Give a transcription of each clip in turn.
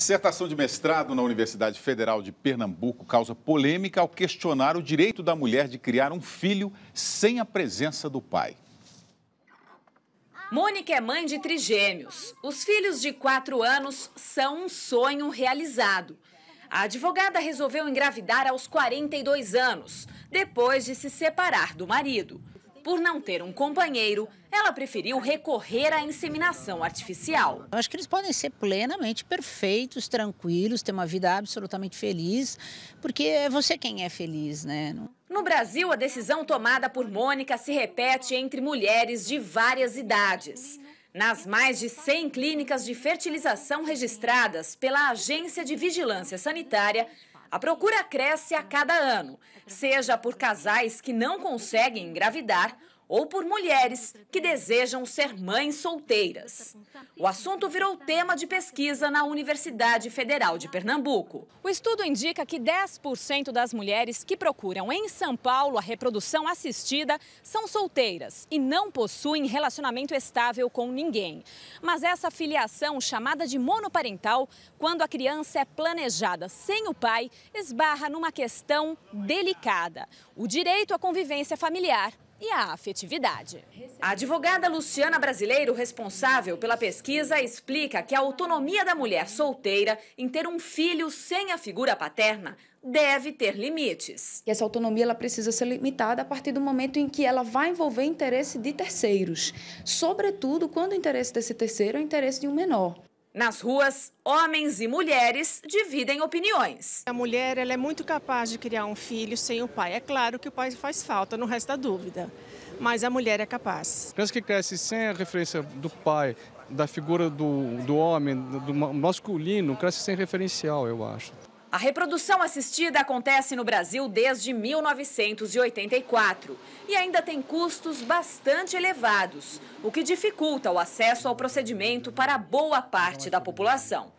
Dissertação de mestrado na Universidade Federal de Pernambuco causa polêmica ao questionar o direito da mulher de criar um filho sem a presença do pai. Mônica é mãe de trigêmeos. Os filhos de quatro anos são um sonho realizado. A advogada resolveu engravidar aos 42 anos, depois de se separar do marido. Por não ter um companheiro, ela preferiu recorrer à inseminação artificial. Eu acho que eles podem ser plenamente perfeitos, tranquilos, ter uma vida absolutamente feliz, porque é você quem é feliz, né? No Brasil, a decisão tomada por Mônica se repete entre mulheres de várias idades. Nas mais de 100 clínicas de fertilização registradas pela Agência de Vigilância Sanitária, a procura cresce a cada ano, seja por casais que não conseguem engravidar ou por mulheres que desejam ser mães solteiras. O assunto virou tema de pesquisa na Universidade Federal de Pernambuco. O estudo indica que 10% das mulheres que procuram em São Paulo a reprodução assistida são solteiras e não possuem relacionamento estável com ninguém. Mas essa filiação, chamada de monoparental, quando a criança é planejada sem o pai, esbarra numa questão delicada: o direito à convivência familiar e a afetividade. A advogada Luciana Brasileiro, responsável pela pesquisa, explica que a autonomia da mulher solteira em ter um filho sem a figura paterna deve ter limites. Essa autonomia ela precisa ser limitada a partir do momento em que ela vai envolver interesse de terceiros, sobretudo quando o interesse desse terceiro é o interesse de um menor. Nas ruas, homens e mulheres dividem opiniões. A mulher ela é muito capaz de criar um filho sem o pai. É claro que o pai faz falta, não resta dúvida. Mas a mulher é capaz. Criança que cresce sem a referência do pai, da figura do, do homem, do masculino, cresce sem referencial, eu acho. A reprodução assistida acontece no Brasil desde 1984 e ainda tem custos bastante elevados, o que dificulta o acesso ao procedimento para boa parte da população.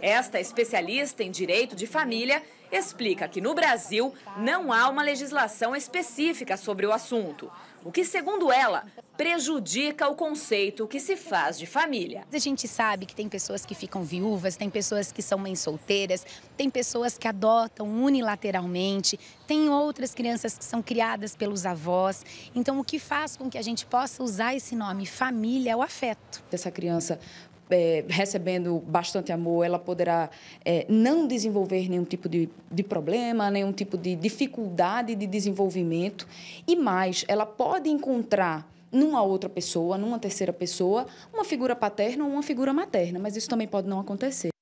Esta especialista em direito de família explica que no Brasil não há uma legislação específica sobre o assunto, o que, segundo ela, prejudica o conceito que se faz de família. A gente sabe que tem pessoas que ficam viúvas, tem pessoas que são mães solteiras, tem pessoas que adotam unilateralmente, tem outras crianças que são criadas pelos avós. Então, o que faz com que a gente possa usar esse nome família é o afeto. Essa criança é, recebendo bastante amor, ela poderá é, não desenvolver nenhum tipo de, de problema, nenhum tipo de dificuldade de desenvolvimento. E mais, ela pode encontrar numa outra pessoa, numa terceira pessoa, uma figura paterna ou uma figura materna, mas isso também pode não acontecer.